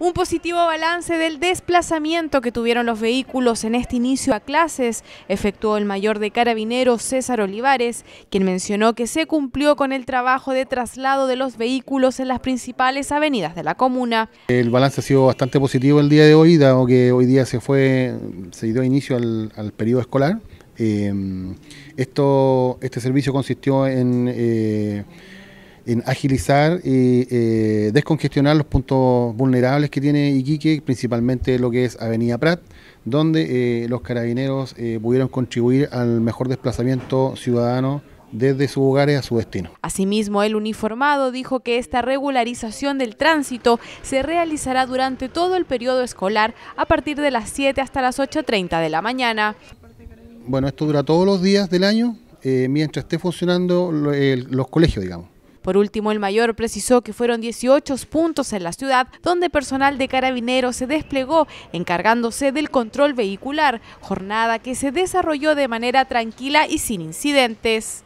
Un positivo balance del desplazamiento que tuvieron los vehículos en este inicio a clases efectuó el mayor de carabineros César Olivares, quien mencionó que se cumplió con el trabajo de traslado de los vehículos en las principales avenidas de la comuna. El balance ha sido bastante positivo el día de hoy, dado que hoy día se fue, se dio inicio al, periodo escolar. Eh, esto, este servicio consistió en... Eh, en agilizar y eh, descongestionar los puntos vulnerables que tiene Iquique, principalmente lo que es Avenida Prat, donde eh, los carabineros eh, pudieron contribuir al mejor desplazamiento ciudadano desde sus hogares a su destino. Asimismo, el uniformado dijo que esta regularización del tránsito se realizará durante todo el periodo escolar a partir de las 7 hasta las 8.30 de la mañana. Bueno, esto dura todos los días del año, mientras esté funcionando los colegios, digamos. Por último, el mayor precisó que fueron 18 puntos en la ciudad donde personal de carabineros se desplegó encargándose del control vehicular, jornada que se desarrolló de manera tranquila y sin incidentes.